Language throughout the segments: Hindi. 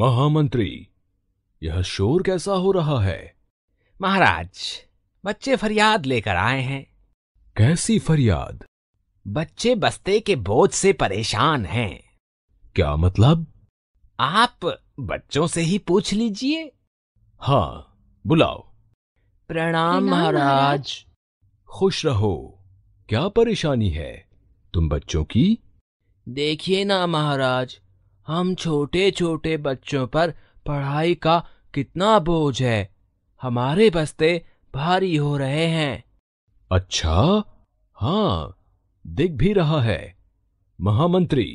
महामंत्री यह शोर कैसा हो रहा है महाराज बच्चे फरियाद लेकर आए हैं कैसी फरियाद बच्चे बस्ते के बोझ से परेशान हैं क्या मतलब आप बच्चों से ही पूछ लीजिए हाँ बुलाओ प्रणाम महाराज खुश रहो क्या परेशानी है तुम बच्चों की देखिए ना महाराज हम छोटे छोटे बच्चों पर पढ़ाई का कितना बोझ है हमारे बस्ते भारी हो रहे हैं अच्छा हाँ दिख भी रहा है महामंत्री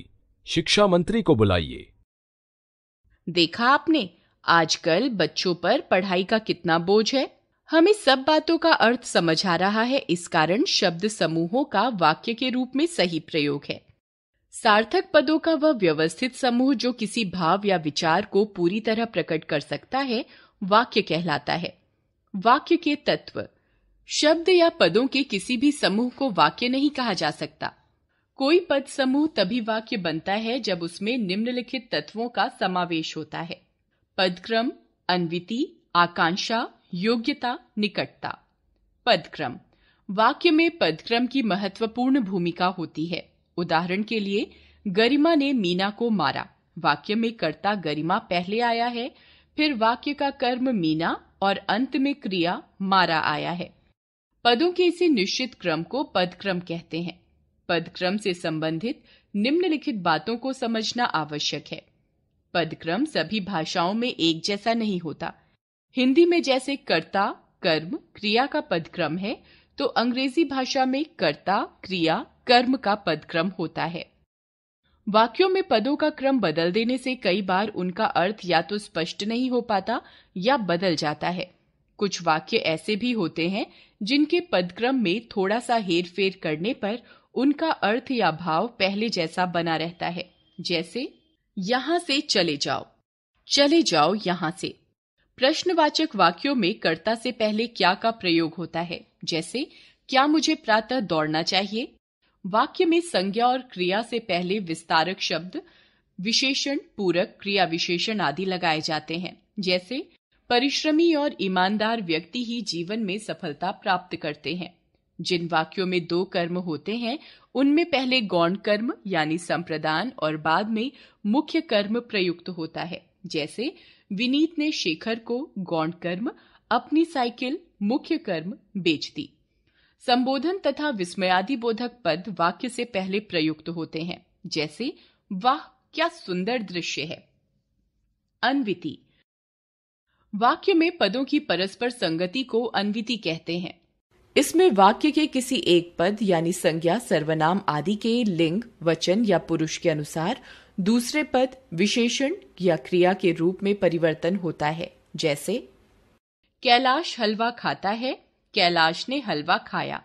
शिक्षा मंत्री को बुलाइए देखा आपने आजकल बच्चों पर पढ़ाई का कितना बोझ है हमें सब बातों का अर्थ समझ आ रहा है इस कारण शब्द समूहों का वाक्य के रूप में सही प्रयोग है सार्थक पदों का वह व्यवस्थित समूह जो किसी भाव या विचार को पूरी तरह प्रकट कर सकता है वाक्य कहलाता है वाक्य के तत्व शब्द या पदों के किसी भी समूह को वाक्य नहीं कहा जा सकता कोई पद समूह तभी वाक्य बनता है जब उसमें निम्नलिखित तत्वों का समावेश होता है पदक्रम अन्विति आकांक्षा योग्यता निकटता पदक्रम वाक्य में पदक्रम की महत्वपूर्ण भूमिका होती है उदाहरण के लिए गरिमा ने मीना को मारा वाक्य में कर्ता गरिमा पहले आया है फिर वाक्य का कर्म मीना और अंत में क्रिया मारा आया है पदों के इसी निश्चित क्रम को पदक्रम कहते हैं पदक्रम से संबंधित निम्नलिखित बातों को समझना आवश्यक है पदक्रम सभी भाषाओं में एक जैसा नहीं होता हिंदी में जैसे कर्ता कर्म क्रिया का पदक्रम है तो अंग्रेजी भाषा में कर्ता क्रिया कर्म का पदक्रम होता है वाक्यों में पदों का क्रम बदल देने से कई बार उनका अर्थ या तो स्पष्ट नहीं हो पाता या बदल जाता है कुछ वाक्य ऐसे भी होते हैं जिनके पदक्रम में थोड़ा सा हेर फेर करने पर उनका अर्थ या भाव पहले जैसा बना रहता है जैसे यहां से चले जाओ चले जाओ यहां से प्रश्नवाचक वाक्यों में कर्ता से पहले क्या का प्रयोग होता है जैसे क्या मुझे प्रातः दौड़ना चाहिए वाक्य में संज्ञा और क्रिया से पहले विस्तारक शब्द विशेषण पूरक क्रिया विशेषण आदि लगाए जाते हैं जैसे परिश्रमी और ईमानदार व्यक्ति ही जीवन में सफलता प्राप्त करते हैं जिन वाक्यों में दो कर्म होते हैं उनमें पहले गौण कर्म यानी संप्रदान और बाद में मुख्य कर्म प्रयुक्त होता है जैसे विनीत ने शेखर को गौण कर्म अपनी साइकिल मुख्य कर्म बेच दी संबोधन तथा विस्मयादि बोधक पद वाक्य से पहले प्रयुक्त होते हैं जैसे वाह क्या सुंदर दृश्य है अनविति वाक्य में पदों की परस्पर संगति को अनविति कहते हैं इसमें वाक्य के किसी एक पद यानी संज्ञा सर्वनाम आदि के लिंग वचन या पुरुष के अनुसार दूसरे पद विशेषण या क्रिया के रूप में परिवर्तन होता है जैसे कैलाश हलवा खाता है कैलाश ने हलवा खाया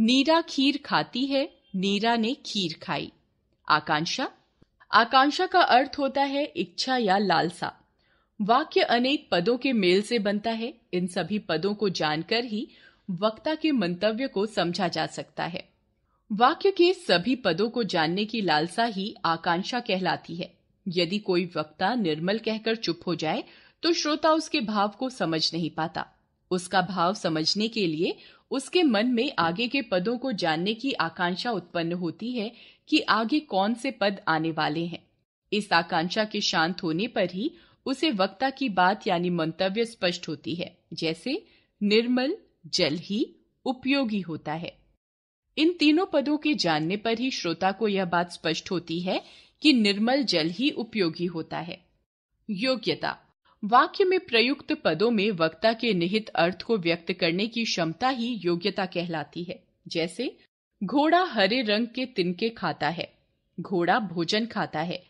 नीरा खीर खाती है नीरा ने खीर खाई आकांक्षा आकांक्षा का अर्थ होता है इच्छा या लालसा वाक्य अनेक पदों के मेल से बनता है इन सभी पदों को जानकर ही वक्ता के मंतव्य को समझा जा सकता है वाक्य के सभी पदों को जानने की लालसा ही आकांक्षा कहलाती है यदि कोई वक्ता निर्मल कहकर चुप हो जाए तो श्रोता उसके भाव को समझ नहीं पाता उसका भाव समझने के लिए उसके मन में आगे के पदों को जानने की आकांक्षा उत्पन्न होती है कि आगे कौन से पद आने वाले हैं इस आकांक्षा के शांत होने पर ही उसे वक्ता की बात यानी मंतव्य स्पष्ट होती है जैसे निर्मल जल ही उपयोगी होता है इन तीनों पदों के जानने पर ही श्रोता को यह बात स्पष्ट होती है कि निर्मल जल ही उपयोगी होता है योग्यता वाक्य में प्रयुक्त पदों में वक्ता के निहित अर्थ को व्यक्त करने की क्षमता ही योग्यता कहलाती है जैसे घोड़ा हरे रंग के तिनके खाता है घोड़ा भोजन खाता है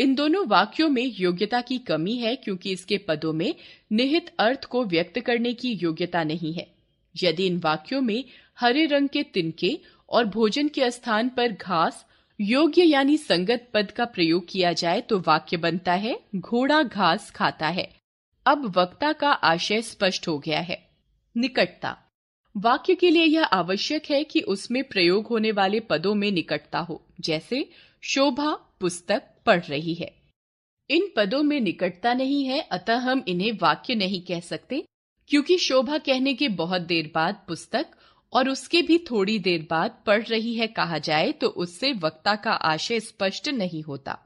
इन दोनों वाक्यों में योग्यता की कमी है क्योंकि इसके पदों में निहित अर्थ को व्यक्त करने की योग्यता नहीं है यदि इन वाक्यों में हरे रंग के तिनके और भोजन के स्थान पर घास योग्य यानी संगत पद का प्रयोग किया जाए तो वाक्य बनता है घोड़ा घास खाता है अब वक्ता का आशय स्पष्ट हो गया है निकटता वाक्य के लिए यह आवश्यक है कि उसमें प्रयोग होने वाले पदों में निकटता हो जैसे शोभा पुस्तक पढ़ रही है इन पदों में निकटता नहीं है अतः हम इन्हें वाक्य नहीं कह सकते क्योंकि शोभा कहने के बहुत देर बाद पुस्तक और उसके भी थोड़ी देर बाद पढ़ रही है कहा जाए तो उससे वक्ता का आशय स्पष्ट नहीं होता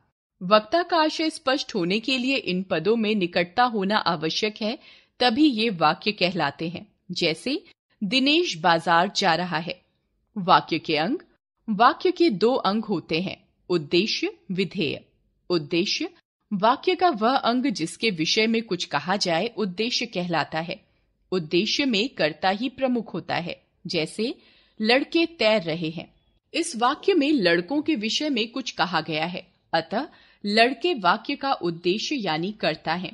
वक्ता का आशय स्पष्ट होने के लिए इन पदों में निकटता होना आवश्यक है तभी ये वाक्य कहलाते हैं जैसे दिनेश बाजार जा रहा है वाक्य के अंग वाक्य के दो अंग होते हैं उद्देश्य विधेय उद्देश्य वाक्य का वह अंग जिसके विषय में कुछ कहा जाए उद्देश्य कहलाता है उद्देश्य में कर्ता ही प्रमुख होता है जैसे लड़के तैर रहे हैं इस वाक्य में लड़कों के विषय में कुछ कहा गया है अतः लड़के वाक्य का उद्देश्य यानी करता है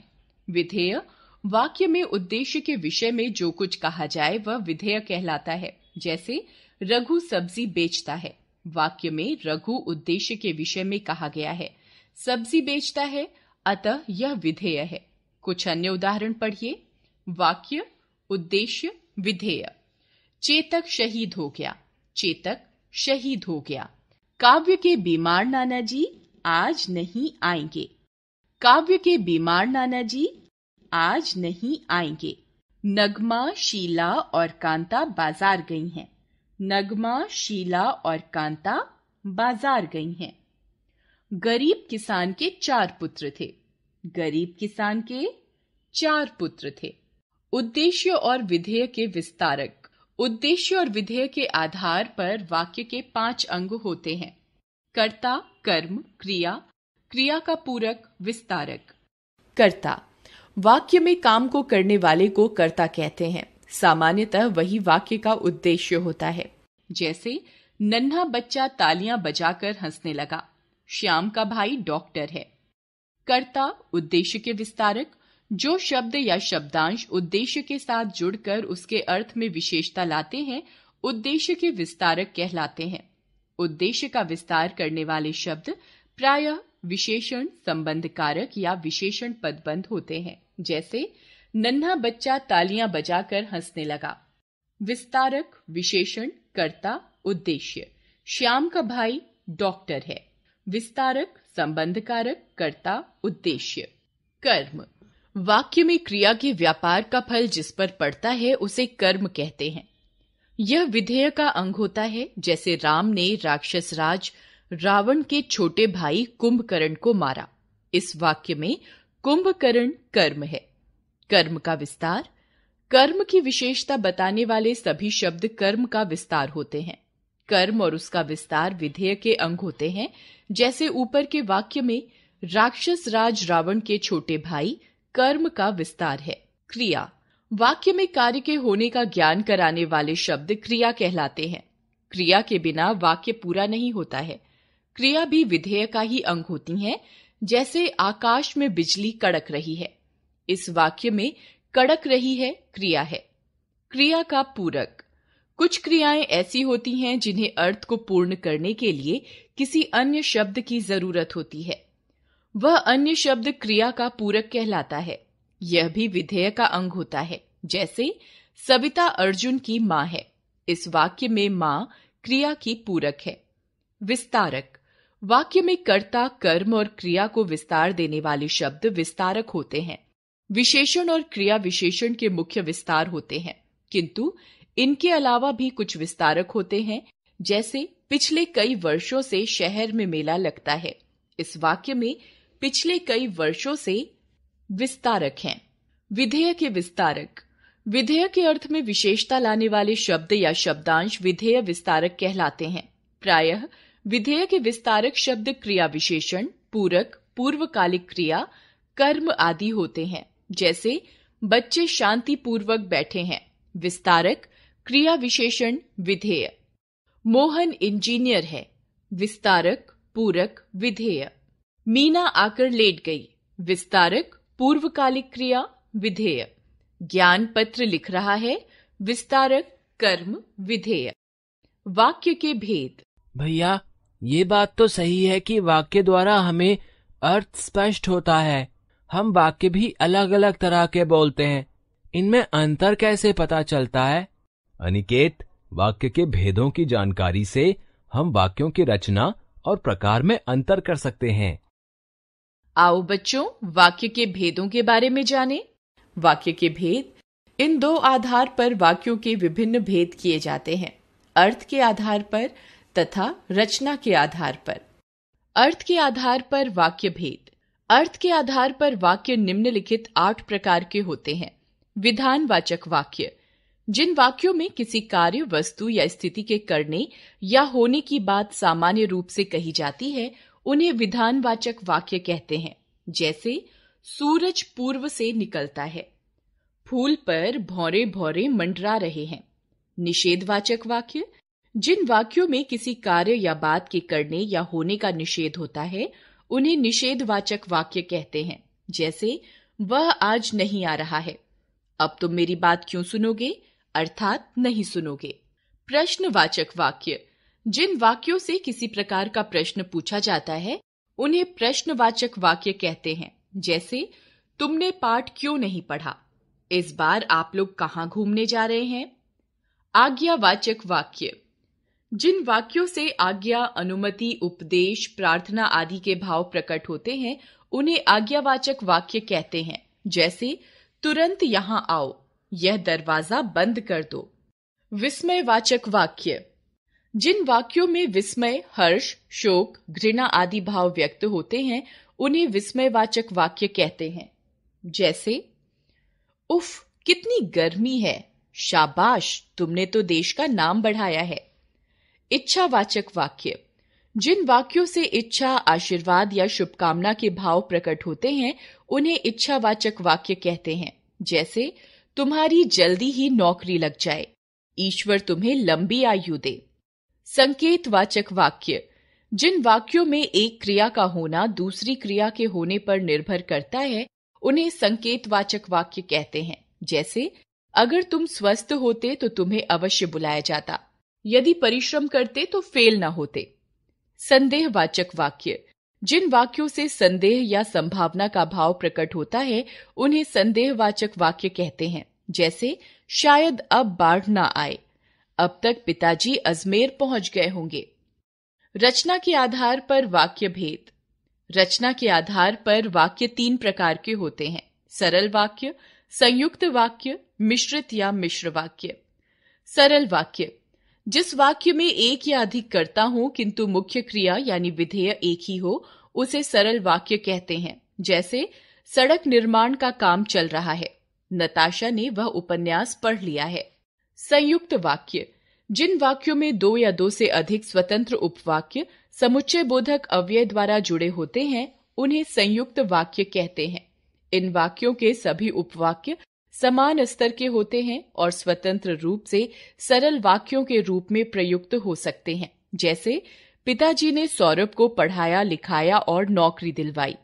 विधेय वाक्य में उद्देश्य के विषय में जो कुछ कहा जाए वह विधेय कहलाता है जैसे रघु सब्जी बेचता है वाक्य में रघु उद्देश्य के विषय में कहा गया है सब्जी बेचता है अतः यह विधेय है कुछ अन्य उदाहरण पढ़िए वाक्य उद्देश्य विधेय चेतक शहीद हो गया चेतक शहीद हो गया काव्य के बीमार नाना जी आज नहीं आएंगे काव्य के बीमार नाना जी आज नहीं आएंगे नगमा शीला और कांता बाजार गई हैं नगमा शीला और कांता बाजार गई हैं गरीब किसान के चार पुत्र थे गरीब किसान के चार पुत्र थे उद्देश्य और विधेय के विस्तारक उद्देश्य और विधेय के आधार पर वाक्य के पांच अंग होते हैं कर्ता कर्म क्रिया क्रिया का पूरक विस्तारक कर्ता वाक्य में काम को करने वाले को कर्ता कहते हैं सामान्यतः वही वाक्य का उद्देश्य होता है जैसे नन्हा बच्चा तालियां बजाकर हंसने लगा श्याम का भाई डॉक्टर है कर्ता उद्देश्य के विस्तारक जो शब्द या शब्दांश उद्देश्य के साथ जुड़कर उसके अर्थ में विशेषता लाते हैं उद्देश्य के विस्तारक कहलाते हैं उद्देश्य का विस्तार करने वाले शब्द प्राय विशेषण संबंध कारक या विशेषण पदबंध होते हैं जैसे नन्हा बच्चा तालियां बजाकर हंसने लगा विस्तारक विशेषण कर्ता उद्देश्य श्याम का भाई डॉक्टर है विस्तारक संबंध कारक कर्ता उद्देश्य कर्म वाक्य में क्रिया के व्यापार का फल जिस पर पड़ता है उसे कर्म कहते हैं यह विधेयक का अंग होता है जैसे राम ने राक्षस राज रावण के छोटे भाई कुंभकर्ण को मारा इस वाक्य में कुंभकर्ण कर्म है कर्म का विस्तार कर्म की विशेषता बताने वाले सभी शब्द कर्म का विस्तार होते हैं कर्म और उसका विस्तार विधेयक के अंग होते हैं जैसे ऊपर के वाक्य में राक्षस राज रावण के छोटे भाई कर्म का विस्तार है क्रिया वाक्य में कार्य के होने का ज्ञान कराने वाले शब्द क्रिया कहलाते हैं क्रिया के बिना वाक्य पूरा नहीं होता है क्रिया भी विधेय का ही अंग होती है जैसे आकाश में बिजली कड़क रही है इस वाक्य में कड़क रही है क्रिया है क्रिया का पूरक कुछ क्रियाएं ऐसी होती हैं जिन्हें अर्थ को पूर्ण करने के लिए किसी अन्य शब्द की जरूरत होती है वह अन्य शब्द क्रिया का पूरक कहलाता है यह भी विधेय का अंग होता है जैसे सविता अर्जुन की माँ है इस वाक्य में माँ क्रिया की पूरक है विस्तारक वाक्य में कर्ता कर्म और क्रिया को विस्तार देने वाले शब्द विस्तारक होते हैं विशेषण और क्रिया विशेषण के मुख्य विस्तार होते हैं किंतु इनके अलावा भी कुछ विस्तारक होते हैं जैसे पिछले कई वर्षों से शहर में मेला लगता है इस वाक्य में पिछले कई वर्षों से विस्तारक हैं विधेयक के विस्तारक विधेयक के अर्थ में विशेषता लाने वाले शब्द या शब्दांश विधेय विस्तारक कहलाते हैं प्रायः विधेय के विस्तारक शब्द क्रिया विशेषण पूरक पूर्वकालिक क्रिया कर्म आदि होते हैं जैसे बच्चे शांति पूर्वक बैठे हैं विस्तारक क्रिया विशेषण विधेय मोहन इंजीनियर है विस्तारक पूरक विधेय मीना आकर लेट गई विस्तारक पूर्वकालिक क्रिया विधेय ज्ञान पत्र लिख रहा है विस्तारक कर्म विधेय वाक्य के भेद भैया ये बात तो सही है कि वाक्य द्वारा हमें अर्थ स्पष्ट होता है हम वाक्य भी अलग अलग तरह के बोलते हैं इनमें अंतर कैसे पता चलता है अनिकेत वाक्य के भेदों की जानकारी से हम वाक्यों की रचना और प्रकार में अंतर कर सकते हैं आओ बच्चों वाक्य के भेदों के बारे में जानें। वाक्य के भेद इन दो आधार पर वाक्यों के विभिन्न भेद किए जाते हैं अर्थ के आधार पर तथा रचना के आधार पर अर्थ के आधार पर वाक्य भेद अर्थ के आधार पर वाक्य निम्नलिखित आठ प्रकार के होते हैं विधानवाचक वाक्य जिन वाक्यों में किसी कार्य वस्तु या स्थिति के करने या होने की बात सामान्य रूप से कही जाती है उन्हें विधानवाचक वाक्य कहते हैं जैसे सूरज पूर्व से निकलता है फूल पर भौरे भौरे मंडरा रहे हैं निषेधवाचक वाक्य जिन वाक्यों में किसी कार्य या बात के करने या होने का निषेध होता है उन्हें निषेधवाचक वाक्य कहते हैं जैसे वह आज नहीं आ रहा है अब तुम मेरी बात क्यों सुनोगे अर्थात नहीं सुनोगे प्रश्नवाचक वाक्य जिन वाक्यों से किसी प्रकार का प्रश्न पूछा जाता है उन्हें प्रश्नवाचक वाक्य कहते हैं जैसे तुमने पाठ क्यों नहीं पढ़ा इस बार आप लोग कहाँ घूमने जा रहे हैं आज्ञावाचक वाक्य जिन वाक्यों से आज्ञा अनुमति उपदेश प्रार्थना आदि के भाव प्रकट होते हैं उन्हें आज्ञावाचक वाक्य कहते हैं जैसे तुरंत यहां आओ यह दरवाजा बंद कर दो विस्मयवाचक वाक्य जिन वाक्यों में विस्मय हर्ष शोक घृणा आदि भाव व्यक्त होते हैं उन्हें विस्मयवाचक वाक्य कहते हैं जैसे उफ कितनी गर्मी है शाबाश तुमने तो देश का नाम बढ़ाया है इच्छावाचक वाक्य जिन वाक्यों से इच्छा आशीर्वाद या शुभकामना के भाव प्रकट होते हैं उन्हें इच्छावाचक वाक्य कहते हैं जैसे तुम्हारी जल्दी ही नौकरी लग जाए ईश्वर तुम्हें लंबी आयु दे संकेत वाचक वाक्य जिन वाक्यों में एक क्रिया का होना दूसरी क्रिया के होने पर निर्भर करता है उन्हें संकेत वाचक वाक्य कहते हैं जैसे अगर तुम स्वस्थ होते तो तुम्हें अवश्य बुलाया जाता यदि परिश्रम करते तो फेल न होते संदेहवाचक वाक्य जिन वाक्यों से संदेह या संभावना का भाव प्रकट होता है उन्हें संदेहवाचक वाक्य कहते हैं जैसे शायद अब बाढ़ ना आए अब तक पिताजी अजमेर पहुंच गए होंगे रचना के आधार पर वाक्य भेद रचना के आधार पर वाक्य तीन प्रकार के होते हैं सरल वाक्य संयुक्त वाक्य मिश्रित या मिश्र वाक्य सरल वाक्य जिस वाक्य में एक या अधिक करता हो किंतु मुख्य क्रिया यानी विधेय एक ही हो उसे सरल वाक्य कहते हैं जैसे सड़क निर्माण का काम चल रहा है नताशा ने वह उपन्यास पढ़ लिया है संयुक्त वाक्य जिन वाक्यों में दो या दो से अधिक स्वतंत्र उपवाक्य समुच्चय बोधक अव्यय द्वारा जुड़े होते हैं उन्हें संयुक्त वाक्य कहते हैं इन वाक्यों के सभी उपवाक्य समान स्तर के होते हैं और स्वतंत्र रूप से सरल वाक्यों के रूप में प्रयुक्त हो सकते हैं जैसे पिताजी ने सौरभ को पढ़ाया लिखाया और नौकरी दिलवाई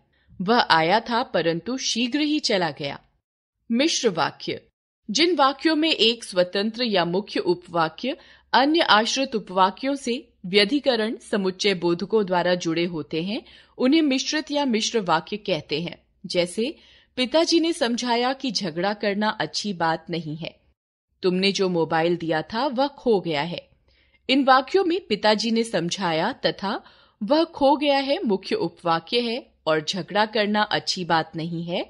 वह आया था परंतु शीघ्र ही चला गया मिश्र वाक्य जिन वाक्यों में एक स्वतंत्र या मुख्य उपवाक्य अन्य आश्रित उपवाक्यों से व्यधिकरण समुच्चय बोधकों द्वारा जुड़े होते हैं उन्हें मिश्रित या मिश्र वाक्य कहते हैं जैसे पिताजी ने समझाया कि झगड़ा करना अच्छी बात नहीं है तुमने जो मोबाइल दिया था वह खो गया है इन वाक्यों में पिताजी ने समझाया तथा वह खो गया है मुख्य उपवाक्य है और झगड़ा करना अच्छी बात नहीं है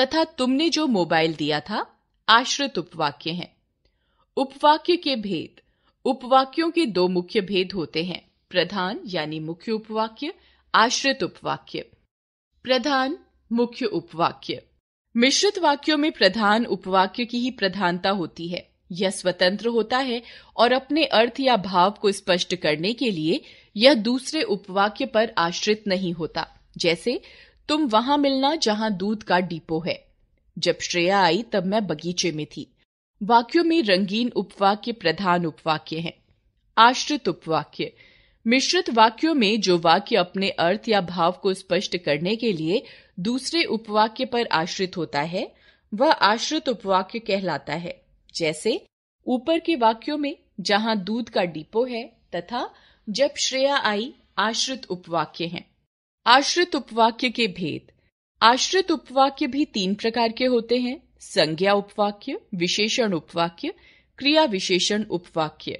तथा तुमने जो मोबाइल दिया था आश्रित उपवाक्य हैं उपवाक्य के भेद उपवाक्यों के दो मुख्य भेद होते हैं प्रधान यानी मुख्य उपवाक्य आश्रित उपवाक्य प्रधान मुख्य उपवाक्य मिश्रित वाक्यों में प्रधान उपवाक्य की ही प्रधानता होती है यह स्वतंत्र होता है और अपने अर्थ या भाव को स्पष्ट करने के लिए यह दूसरे उपवाक्य पर आश्रित नहीं होता जैसे तुम वहां मिलना जहां दूध का डिपो है जब श्रेया आई तब मैं बगीचे में थी वाक्यों में रंगीन उपवाक्य प्रधान उपवाक्य हैं आश्रित उपवाक्य मिश्रित वाक्यों में जो वाक्य अपने अर्थ या भाव को स्पष्ट करने के लिए दूसरे उपवाक्य पर आश्रित होता है वह आश्रित उपवाक्य कहलाता है जैसे ऊपर के वाक्यों में जहां दूध का डिपो है तथा जब श्रेया आई आश्रित उपवाक्य हैं आश्रित उपवाक्य के भेद आश्रित उपवाक्य भी तीन प्रकार के होते हैं संज्ञा उपवाक्य विशेषण उपवाक्य क्रिया विशेषण उपवाक्य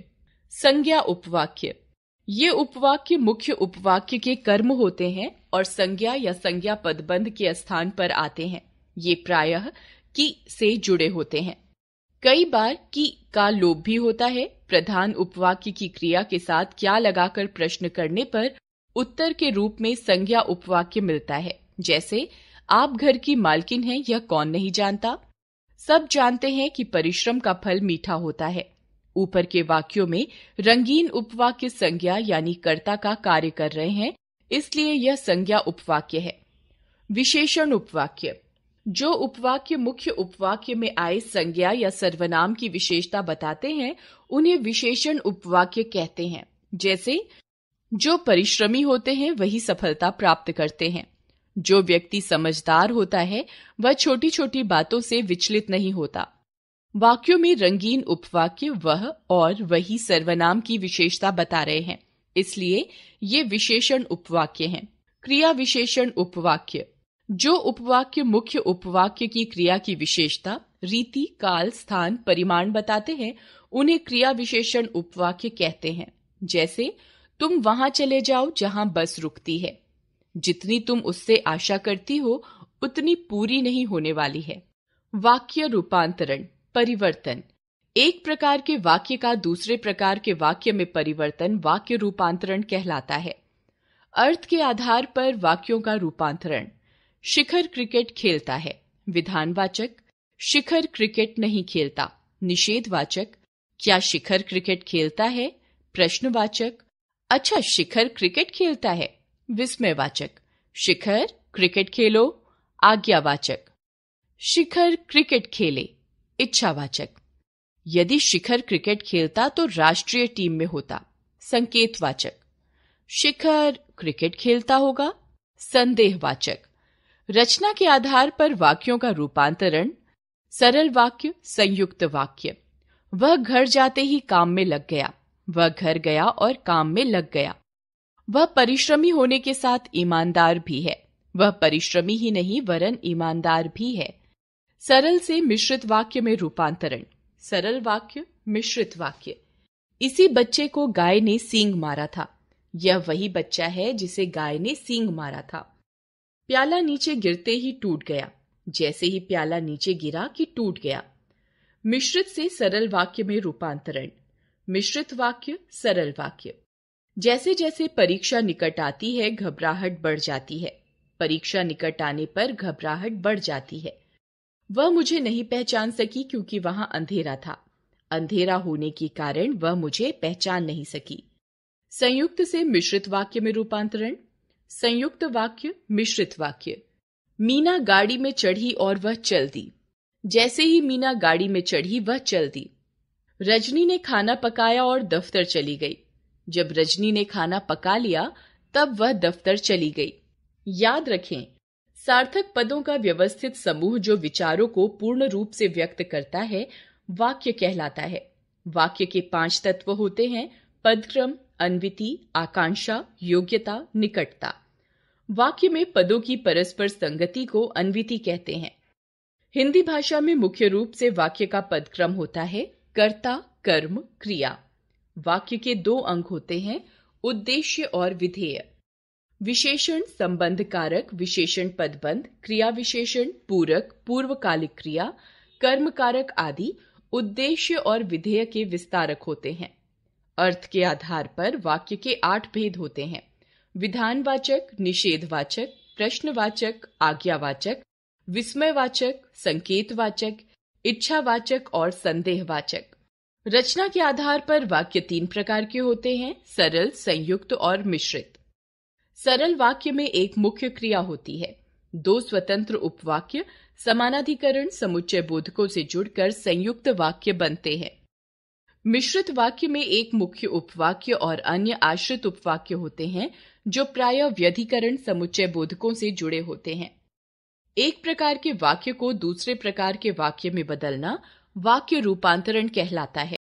संज्ञा उपवाक्य ये उपवाक्य मुख्य उपवाक्य के कर्म होते हैं और संज्ञा या संज्ञा पदबंध के स्थान पर आते हैं ये प्रायः की से जुड़े होते हैं कई बार की का लोप भी होता है प्रधान उपवाक्य की क्रिया के साथ क्या लगाकर प्रश्न करने पर उत्तर के रूप में संज्ञा उपवाक्य मिलता है जैसे आप घर की मालकिन हैं यह कौन नहीं जानता सब जानते हैं कि परिश्रम का फल मीठा होता है ऊपर के वाक्यों में रंगीन उपवाक्य संज्ञा यानी कर्ता का कार्य कर रहे हैं इसलिए यह संज्ञा उपवाक्य है विशेषण उपवाक्य जो उपवाक्य मुख्य उपवाक्य में आए संज्ञा या सर्वनाम की विशेषता बताते हैं उन्हें विशेषण उपवाक्य कहते हैं जैसे जो परिश्रमी होते हैं वही सफलता प्राप्त करते हैं जो व्यक्ति समझदार होता है वह छोटी छोटी बातों से विचलित नहीं होता वाक्यों में रंगीन उपवाक्य वह और वही सर्वनाम की विशेषता बता रहे हैं इसलिए ये विशेषण उपवाक्य हैं क्रिया विशेषण उपवाक्य जो उपवाक्य मुख्य उपवाक्य की क्रिया की विशेषता रीति काल स्थान परिमाण बताते हैं उन्हें क्रिया विशेषण उपवाक्य कहते हैं जैसे तुम वहां चले जाओ जहां बस रुकती है जितनी तुम उससे आशा करती हो उतनी पूरी नहीं होने वाली है वाक्य रूपांतरण परिवर्तन एक प्रकार के वाक्य का दूसरे प्रकार के वाक्य में परिवर्तन वाक्य रूपांतरण कहलाता है अर्थ के आधार पर वाक्यों का रूपांतरण शिखर क्रिकेट खेलता है विधानवाचक शिखर क्रिकेट नहीं खेलता निषेधवाचक क्या शिखर क्रिकेट खेलता है प्रश्नवाचक अच्छा शिखर क्रिकेट खेलता है विस्मयवाचक शिखर क्रिकेट खेलो आज्ञावाचक शिखर क्रिकेट खेले इच्छावाचक यदि शिखर क्रिकेट खेलता तो राष्ट्रीय टीम में होता संकेतवाचक शिखर क्रिकेट खेलता होगा संदेहवाचक रचना के आधार पर वाक्यों का रूपांतरण सरल वाक्य संयुक्त वाक्य वह घर जाते ही काम में लग गया वह घर गया और काम में लग गया वह परिश्रमी होने के साथ ईमानदार भी है वह परिश्रमी ही नहीं वरन ईमानदार भी है सरल से मिश्रित वाक्य में रूपांतरण सरल वाक्य मिश्रित वाक्य इसी बच्चे को गाय ने सींग मारा था यह वही बच्चा है जिसे गाय ने सींग मारा था प्याला नीचे गिरते ही टूट गया जैसे ही प्याला नीचे गिरा कि टूट गया मिश्रित से सरल वाक्य में रूपांतरण मिश्रित वाक्य सरल वाक्य जैसे जैसे परीक्षा निकट आती है घबराहट बढ़ जाती है परीक्षा निकट आने पर घबराहट बढ़ जाती है वह मुझे नहीं पहचान सकी क्योंकि वहां अंधेरा था अंधेरा होने के कारण वह मुझे पहचान नहीं सकी संयुक्त से मिश्रित वाक्य में रूपांतरण संयुक्त वाक्य मिश्रित वाक्य मीना गाड़ी में चढ़ी और वह चल दी जैसे ही मीना गाड़ी में चढ़ी वह चल दी रजनी ने खाना पकाया और दफ्तर चली गई जब रजनी ने खाना पका लिया तब वह दफ्तर चली गई याद रखें सार्थक पदों का व्यवस्थित समूह जो विचारों को पूर्ण रूप से व्यक्त करता है वाक्य कहलाता है वाक्य के पांच तत्व होते हैं पदक्रम अन्विति आकांक्षा योग्यता निकटता वाक्य में पदों की परस्पर संगति को अन्विति कहते हैं हिंदी भाषा में मुख्य रूप से वाक्य का पदक्रम होता है कर्ता कर्म क्रिया वाक्य के दो अंग होते हैं उद्देश्य और विधेय विशेषण संबंध कारक विशेषण पदबंध क्रिया विशेषण पूरक पूर्वकालिक क्रिया कर्म कारक आदि उद्देश्य और विधेय के विस्तारक होते हैं अर्थ के आधार पर वाक्य के आठ भेद होते हैं विधानवाचक निषेधवाचक प्रश्नवाचक आज्ञावाचक विस्मयवाचक संकेतवाचक इच्छावाचक और संदेहवाचक रचना के आधार पर वाक्य तीन प्रकार के होते हैं सरल संयुक्त और मिश्रित सरल वाक्य में एक मुख्य क्रिया होती है दो स्वतंत्र उपवाक्य समानाधिकरण समुच्चय बोधकों से जुड़कर संयुक्त वाक्य बनते हैं मिश्रित वाक्य में एक मुख्य उपवाक्य और अन्य आश्रित उपवाक्य होते हैं जो प्राय व्यधिकरण समुच्चय बोधकों से जुड़े होते हैं एक प्रकार के वाक्य को दूसरे प्रकार के वाक्य में बदलना वाक्य रूपांतरण कहलाता है